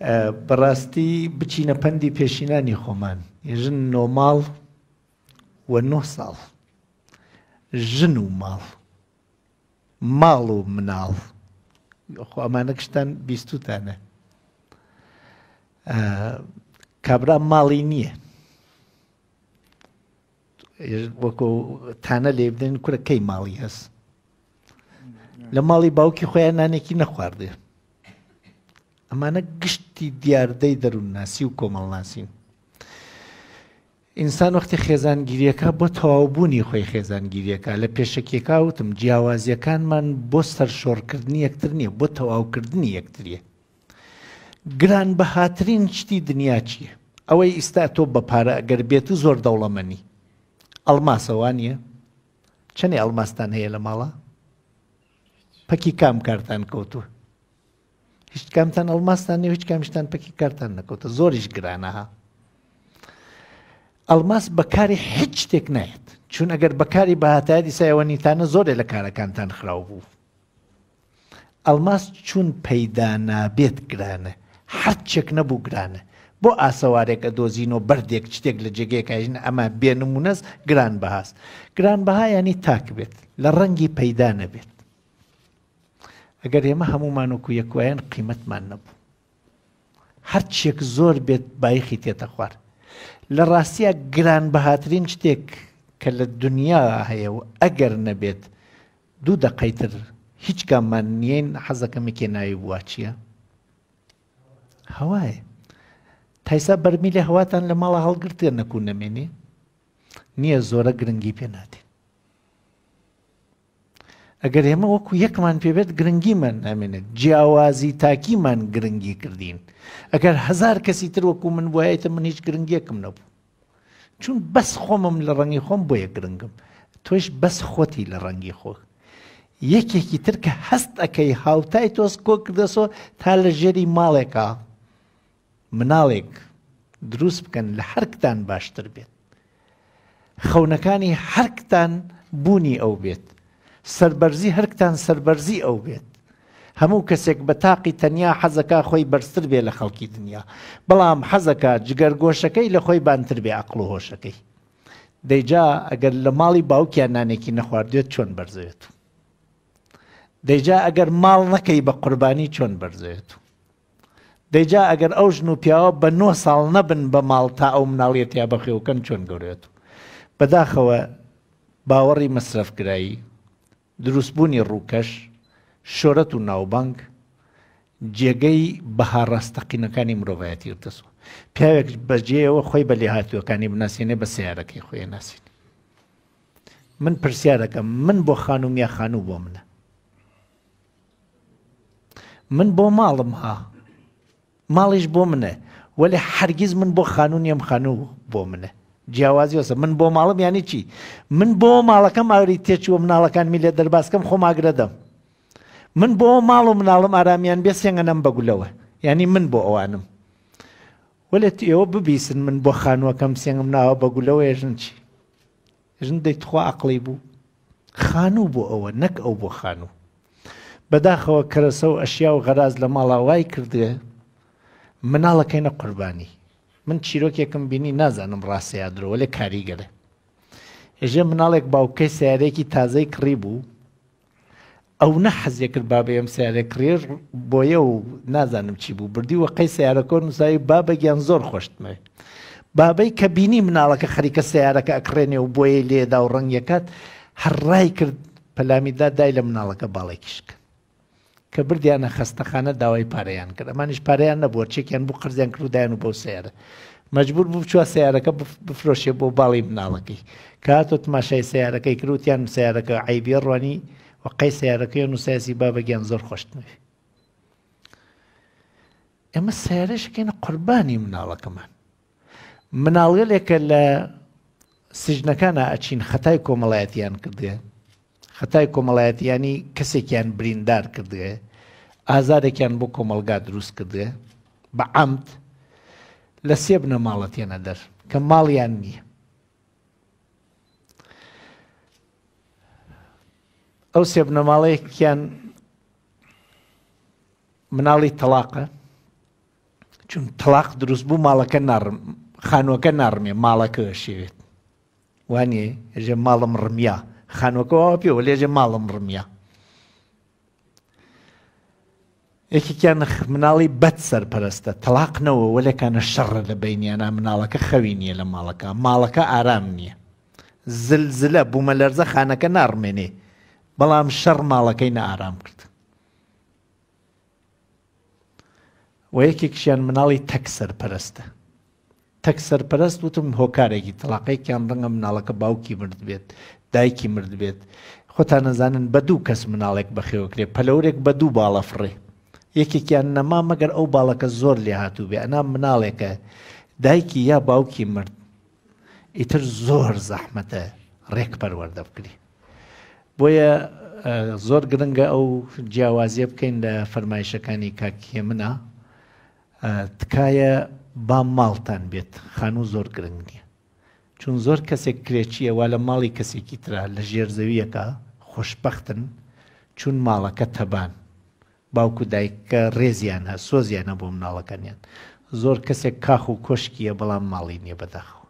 بەڕاستی بچینە پەنی پێشینانی خۆمان ژن نۆماڵ و نه ساڵ ژن و ماڵ ماڵ و مناڵ ئەمانە کشتان بیستوتانە کابرا ماڵی نییە وەکو تانە لێ بدەن کورەکەی ماڵی هەست لە ماڵی باوکی خۆیان نانێکی نەخواردێت ئەمانە گشتی دیاردەی دەروونناسی و کۆمەڵناسین. ئینسان وەختی خێزانگیریەکە بۆ تەواوبوونی خۆی خێزانگیریەکە لە پێشکیەکە وتم جیاوازیەکانمان بۆ سەرشۆڕکردنی یەکتر نییە بۆ تەواوکردنی یەکتریە. گران بەهاترین شتی دنیا چییە؟ ئەوەی ئیستا تۆ بە پارە ئەگەر بێت و زۆر دەوڵەمەنی. ئەلماسەوانە؟ چەنێ ئەلماستان هەیە لە ماڵە؟ پەکی کام کارتان کەوتووە. هیچ کامتان ئەلماستان نێ هیچ کامیشتان پەکی کارتان نەکەوتە زۆریش گرانەها. ئەلماس بەکاری هیچ شتێک نایێت چون ئەگەر بەکاری بەهاتای دیسایەوەنیتانە زۆرێ لە کارەکانتان خراو بوو. ئەلماس چون پەیدا نابێت گرانە هەرچێک نەبوو گرانە بۆ ئاسەوارێکە دۆزینەوە بردێک شتێک لە جێگەیەکژن ئەمە بێنمونەز گران بەهاست گران بەها ینی تاک بێت لە ڕەنگی پەیدا نەبێت ئەگەر ئێمە هەمومان وکو یەکوایەن قیمتمان نەبوو هەرچێک زۆر بێت بایخی تێتە خوارد لە ڕاستە گرانبەهاترین شتێک کە لە دنیا هەیە و ئەگەر نەبێت دوو دەقەیتر هیچ گاممان نیەن حەزەکەمێکێ ناوی بووە چییە؟ هەوایە تایسا بەرمیلی هەواتان لە ماڵە هەڵگرتێ نەکوون نەمێنێ نییە زۆرە گرنگی پێ نادێ ئەگەر ئێمە وەکو یەکمان پێبێت گرنگیمان ئەمێنێت جیاوازی تاکیمان گرنگی کردین ئەگەر هزار کەسی تر وەکو من وایەتە من هیچ گرنگیەکم نەبوو چون بەس خۆمم لە ڕەنگی خۆم بۆیە گرنگم تۆش بەس خۆتی لە ڕەنگی خۆ یەکێکی تر کە هەست ئەەکەی هاوتای تۆس کۆ کردەسۆ تا لە ژێری ماڵێکا مناڵێک دروست بکەن لە هەرکتان باشتر بێت خەونەکانی هەرکتان بوونی ئەو بێت سربەرزی هەرکتان سربەرزی ئەو بێت هەموو کەسێک بە تاقی تەنیا حەزەکە خۆی بەرزتر بێ لە خەڵکی دنیا بەڵام حەزەکە جگەرگۆشەکەی لە خۆی بانتر بێ عقل و هۆشەکەی دەیجا ئەگەر لە ماڵی باوکیان نانێکی نەخواردێت چۆن بەرزێت و دەیجا ئەگەر ماڵ نەکەی بە قوربانی چۆن بەرزێت و دەیجا ئەگەر ئەو ژن و پیاوە بە نۆ ساڵ نەبن بە ماڵ تا ئەو مناڵیەت یا بەخێوکەن چۆن گەورێت و بەداخەوە باوەڕی مەصرفگرایی دروستبوونی ڕووکەش شۆرەت و ناوبانگ جێگەی بەهاڕاستەقینەکانی مرۆڤایەتی وتەسوە پیاوێک بەجێەوە خۆی بە لێهاتوەکانی بناسیێنێ بە سیارەکەی خۆی ناسیین من پرسیارەکەم من بۆ خانوم یا خانوو بۆ منە من بۆ ماڵم ها ماڵیش بۆ منە وەلی هەرگیز من بۆ خانوونیم خانوو بۆ منە جیاوازیۆسە من بۆ ماڵم ینی چی من بۆ ماڵەکەم ئاری تێچوە مناڵەکانمی لە دەرباسکەم خۆماگرەدەم من بۆ ماڵ و مناڵم ئارامیان بێ سێنگەنم بەگولەوە ینی من بۆ ئەوانم وەلێت ئێوە ببیسن من بۆ خانووەکەم سێنگم ناوە بەگولەوە ێژن چی ژن دەیتخوا عقلی بوو خانوو بۆ ئەوە نەک ئەو بۆ خانوو بەداخەوە کەرەسە و ئەشیا و غەراز لە ماڵاوای کردێ مناڵەکەینە قوربانی من چیرۆکێکم بینی نازانم ڕاستەیە درەوە لە کاریگەرە ئێژێ مناڵێک باوکەی سیارێکی تازەی کڕی بوو ئەو نە حەزیە کرد بابێ ئەم سیارە کرێژ بۆیە و نازانم چی بوو بردی وە قەی سیارەکۆ نووسایی بابەگیان زۆر خۆشتمێ بابەی کە بینی مناڵەکە خەریکە سیارەکە ئەکرێنێ و بۆیە لێدا و ڕنگەکەات هەڕای کرد پەلامیدا دای لە مناڵەکە باڵێکیش کرد کە بردیانە خستەخانە داوای پارەیان کرد ئەمانش پارەیان نەبووە چێکیان بوو قرزیان کردودایان و بەو سیارە مجبور بوو بچوە سیارەکە بفرۆشێ بۆ باڵی مناڵەکەی کاتۆ تماشای سیارەکەی کروتیان سیارەکە عیبی ڕوانی و قەی سیارەکەی نووسسی بابگیان زۆر خۆشتنەوە ئێمە سیارەشکەێنە قوربانی مناڵەکەمان مناڵێلێکە لە سژنەکانە ئەچین خەتای کۆمەڵایەتیان کردیان خەتای کۆمەڵایەتیانی کەسێکیان بریندار کردێ ئازارێکیان بۆ کۆمەلگا دروست کردێ بە ئەمت لە سێ بنە ماڵەتێنە دەر کە ماڵیان نییە ئەو سێ بنەماڵەیەکیان مناڵی تەلاقە چون تەلاق دروست بوو ماڵەکە نارم خانوەکە نارمێ ماڵەکە شێوێت وانێ ژە ماڵم ڕمیا خانوەکەەوە پێوە لێژێ ماڵم ڕمیە. یەکێکیان مناڵی بەد سەرپەرستە تەلاقنەوە وەلێکانە شەڕە لە بینیانە مناڵەکە خەوی نییە لە ماڵەکە ماڵەکە ئارام نییە. زلزلە بوومە لەرزە خانەکە نارمێنێ بەڵام شەڕ ماڵەکەی نەئارام کرد. و یەکێکشیان مناڵی تەک سەرپەرستە. تەکسەرپەرست وتم هۆکارێکی تەلاقەیەکیان ڕەنگە مناڵەکە باوکی مرد بێت دایکی مرد بێت خۆتان نەزانن بە دوو کەس مناڵێک بەخێوەکرێ پەلەورێک بە دوو باڵەفڕێ یەکێکیان نەما مەگەر ئەو باڵەکە زۆر لێ هاتوو بێ ئەنا مناڵێکە دایکی یا باوکی مرد ئیتر زۆر زەحمەتە ڕێک پەروەەردە بکری بۆیە زۆر گرنگە ئەو جیاوازیە بکەین لە فەرمایشەکانی کاکیە منە تکایە با ماڵتان بێت خانوو زۆر گرنگ نییە چون زۆر کەسێک کرێکیەوە لە ماڵی کەسێکی تررا لە ژێرزەویەکە خوشببختن چون ماڵەکە تەبان باوکو دایککە ڕێزیانە سۆزیانە بۆ مناڵەکانیان زۆر کەسێک کاخ و کۆشکیە بەڵام ماڵی نییە بەداخەوە